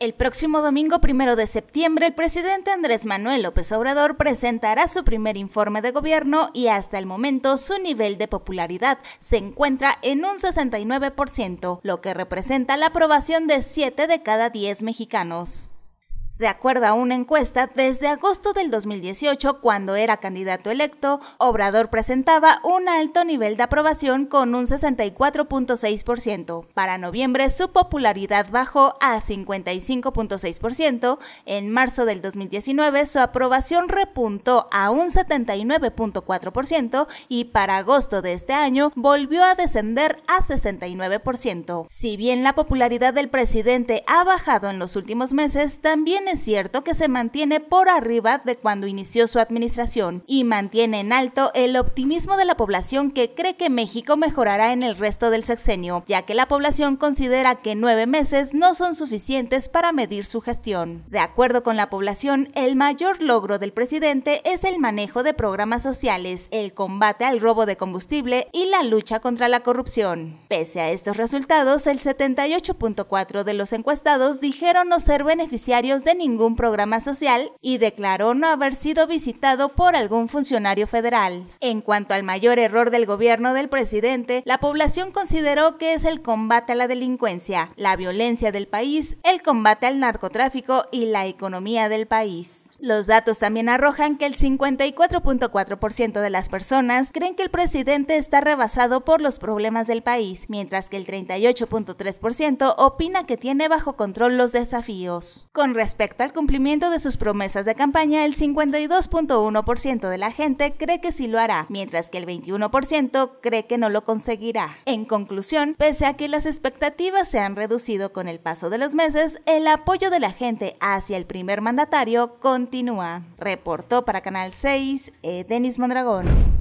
El próximo domingo primero de septiembre, el presidente Andrés Manuel López Obrador presentará su primer informe de gobierno y hasta el momento su nivel de popularidad se encuentra en un 69%, lo que representa la aprobación de 7 de cada 10 mexicanos de acuerdo a una encuesta, desde agosto del 2018, cuando era candidato electo, Obrador presentaba un alto nivel de aprobación con un 64.6%. Para noviembre su popularidad bajó a 55.6%. En marzo del 2019 su aprobación repuntó a un 79.4% y para agosto de este año volvió a descender a 69%. Si bien la popularidad del presidente ha bajado en los últimos meses, también es cierto que se mantiene por arriba de cuando inició su administración y mantiene en alto el optimismo de la población que cree que México mejorará en el resto del sexenio, ya que la población considera que nueve meses no son suficientes para medir su gestión. De acuerdo con la población, el mayor logro del presidente es el manejo de programas sociales, el combate al robo de combustible y la lucha contra la corrupción. Pese a estos resultados, el 78.4 de los encuestados dijeron no ser beneficiarios de ningún programa social y declaró no haber sido visitado por algún funcionario federal. En cuanto al mayor error del gobierno del presidente, la población consideró que es el combate a la delincuencia, la violencia del país, el combate al narcotráfico y la economía del país. Los datos también arrojan que el 54.4% de las personas creen que el presidente está rebasado por los problemas del país, mientras que el 38.3% opina que tiene bajo control los desafíos. Con respecto al cumplimiento de sus promesas de campaña, el 52.1% de la gente cree que sí lo hará, mientras que el 21% cree que no lo conseguirá. En conclusión, pese a que las expectativas se han reducido con el paso de los meses, el apoyo de la gente hacia el primer mandatario continúa. Reportó para Canal 6 eh, Denis Mondragón.